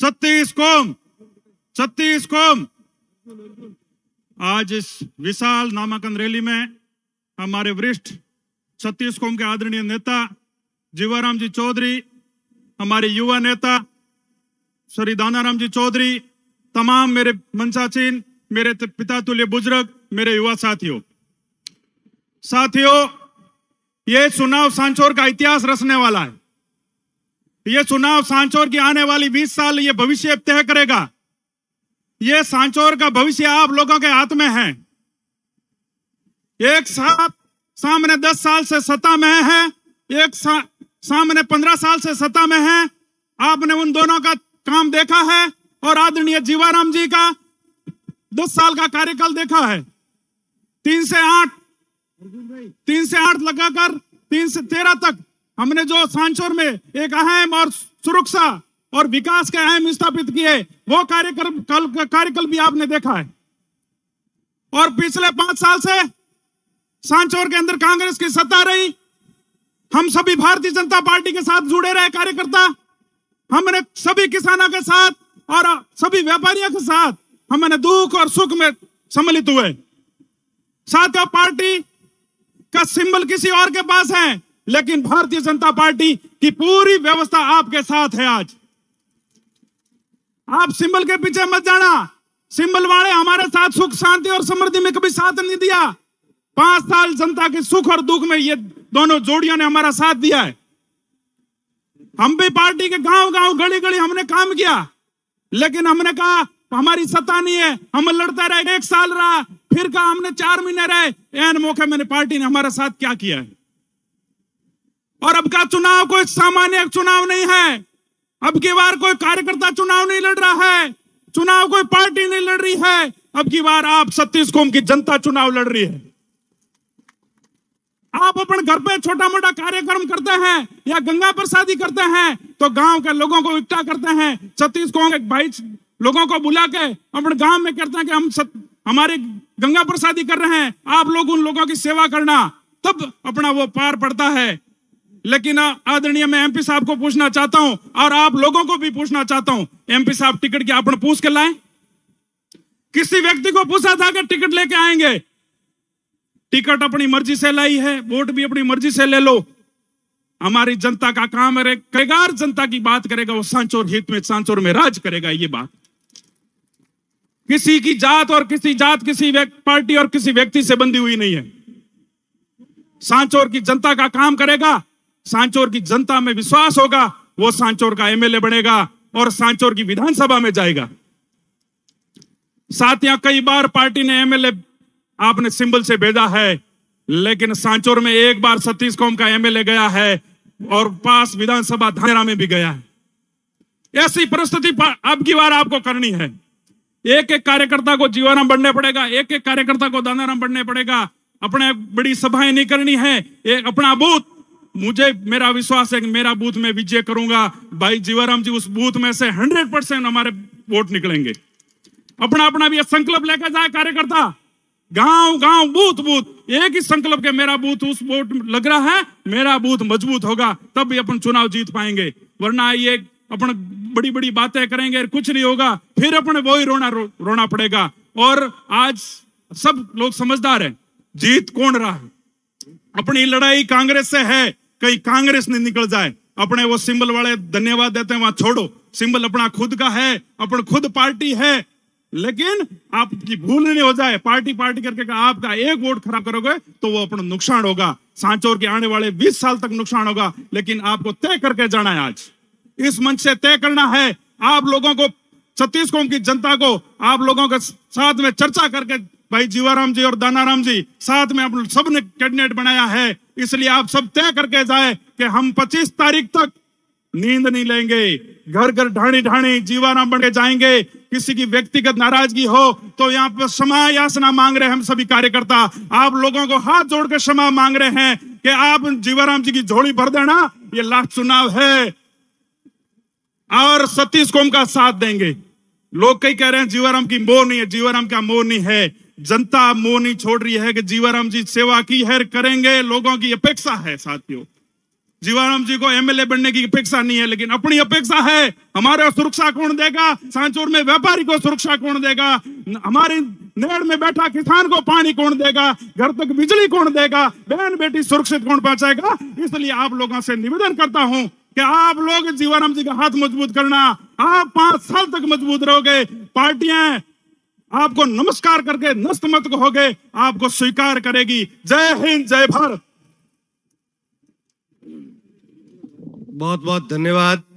छत्तीस कौम छत्तीस कौम आज इस विशाल नामांकन रैली में हमारे वरिष्ठ छत्तीस कौम के आदरणीय नेता जीवाराम जी चौधरी हमारे युवा नेता श्री दानाराम जी चौधरी तमाम मेरे मनसाचीन मेरे पिता तुल्य बुजुर्ग मेरे युवा साथियों साथियों ये चुनाव सांचौर का इतिहास रचने वाला है ये चुनाव सांचौर की आने वाली 20 साल ये भविष्य तय करेगा ये सांचौर का भविष्य आप लोगों के हाथ में है एक साथ सामने दस साल से सत्ता में है एक सा, सामने पंद्रह साल से सत्ता में है आपने उन दोनों का काम देखा है और आदरणीय जीवाराम जी का दस साल का कार्यकाल देखा है तीन से आठ तीन से आठ लगाकर तीन से तेरह तक हमने जो सांचोर में एक अहम और सुरक्षा और विकास के अहम स्थापित किए वो कार्यक्रम कार्यकल भी आपने देखा है और पिछले पांच साल से सांचौर के अंदर कांग्रेस की सत्ता रही हम सभी भारतीय जनता पार्टी के साथ जुड़े रहे कार्यकर्ता हमने सभी किसानों के साथ और सभी व्यापारियों के साथ हमने दुख और सुख में सम्मिलित हुए साथ पार्टी का सिंबल किसी और के पास है लेकिन भारतीय जनता पार्टी की पूरी व्यवस्था आपके साथ है आज आप सिंबल के पीछे मत जाना सिंबल वाले हमारे साथ सुख शांति और समृद्धि में कभी साथ नहीं दिया पांच साल जनता के सुख और दुख में ये दोनों जोड़ियों ने हमारा साथ दिया है हम भी पार्टी के गांव गांव गली गली हमने काम किया लेकिन हमने कहा हमारी सत्ता नहीं है हम लड़ते रहे एक साल रहा फिर कहा हमने चार महीने रहे एन मौके मैंने पार्टी ने हमारा साथ क्या किया है और अब का चुनाव कोई सामान्य चुनाव नहीं है अब की बार कोई कार्यकर्ता चुनाव नहीं लड़ रहा है चुनाव कोई पार्टी नहीं लड़ रही है अब की बार आप सतीश को की जनता चुनाव लड़ रही है आप अपने घर पे छोटा मोटा कार्यक्रम करते हैं या गंगा प्रसादी करते हैं तो गांव के लोगों को इकट्ठा करते हैं छत्तीस को भाई लोगों को बुला के अपने गांव में करते हैं कि हम सत, हमारे गंगा प्रसादी कर रहे हैं आप लोग उन लोगों की सेवा करना तब अपना वो पार पड़ता है लेकिन आदरणीय मैं एमपी साहब को पूछना चाहता हूं और आप लोगों को भी पूछना चाहता हूं एमपी साहब टिकट की आपने पूछ के लाए किसी व्यक्ति को पूछा था कि टिकट लेके आएंगे टिकट अपनी मर्जी से लाई है वोट भी अपनी मर्जी से ले लो हमारी जनता का काम करेगा और जनता की बात करेगा वो सांचोर हित में सांचोर में राज करेगा ये बात किसी की जात और किसी जात किसी पार्टी और किसी व्यक्ति से बंधी हुई नहीं है सांचोर की जनता का काम करेगा सांचौर की जनता में विश्वास होगा वो सांचौर का एमएलए बनेगा और सांचौर की विधानसभा में जाएगा साथ यहां कई बार पार्टी ने एमएलए आपने सिंबल से भेजा है लेकिन सांचौर में एक बार सतीश कौम का एमएलए गया है और पास विधानसभा धानेरा में भी गया है ऐसी परिस्थिति अब की बार आपको करनी है एक एक कार्यकर्ता को जीवाराम बढ़ने पड़ेगा एक एक कार्यकर्ता को दानाराम बढ़ने पड़ेगा अपने बड़ी सभाएं नहीं करनी है एक अपना बूथ मुझे मेरा विश्वास है कि मेरा बूथ में विजय करूंगा भाई जीवाराम जी उस बूथ में से हंड्रेड परसेंट हमारे वोट निकलेंगे अपना अपना भी संकल्प लेकर जाए कार्यकर्ता गांव गांव बूथ बूथ एक ही संकल्प के मेरा बूथ उस वोट लग रहा है मेरा बूथ मजबूत होगा तब भी अपन चुनाव जीत पाएंगे वरना ये अपन बड़ी बड़ी बातें करेंगे कुछ नहीं होगा फिर अपने वो ही रोना रोना पड़ेगा और आज सब लोग समझदार हैं जीत कौन रहा है अपनी लड़ाई कांग्रेस से है कहीं कांग्रेस नहीं निकल जाए अपने वो सिंबल वाले धन्यवाद देते हैं वहां छोड़ो सिंबल अपना खुद का है अपन खुद पार्टी है लेकिन आपकी भूल नहीं हो जाए पार्टी पार्टी करके कर आपका एक वोट खराब करोगे तो वो अपना नुकसान होगा सांचोर के आने वाले 20 साल तक नुकसान होगा लेकिन आपको तय करके जाना है आज इस मंच से तय करना है आप लोगों को छत्तीस कौम की जनता को आप लोगों के साथ में चर्चा करके भाई जीवाराम जी और दानाराम जी साथ में आप सब ने कैबिनेट बनाया है इसलिए आप सब तय करके जाए कि हम 25 तारीख तक नींद नहीं लेंगे घर घर ढाणी ढाणी जीवाराम बन के जाएंगे किसी की व्यक्तिगत नाराजगी हो तो यहाँ पर क्षमा याचना मांग रहे हैं हम सभी कार्यकर्ता आप लोगों को हाथ जोड़कर क्षमा मांग रहे हैं कि आप जीवाराम जी की झोली भर देना ये लास्ट चुनाव है और सतीश कोम का साथ देंगे लोग कई कह रहे हैं जीवाराम की मोह नहीं है जीवाराम का मोह नहीं है जनता मोह नहीं छोड़ रही है कि जीवाराम जी सेवा की है करेंगे लोगों की अपेक्षा है साथियों जीवाराम जी को एमएलए बनने की अपेक्षा नहीं है लेकिन अपनी अपेक्षा है हमारे सुरक्षा कौन देगा सांचोर में व्यापारी को सुरक्षा कौन देगा हमारे नेड़ में बैठा किसान को पानी कौन देगा घर तक बिजली कौन देगा बहन बेटी सुरक्षित कौन पहुंचाएगा इसलिए आप लोगों से निवेदन करता हूं कि आप लोग जीवाराम जी का हाथ मजबूत करना आप पांच साल तक मजबूत रहोगे पार्टियां आपको नमस्कार करके नस्तमत हो गए आपको स्वीकार करेगी जय हिंद जय भारत बहुत बहुत धन्यवाद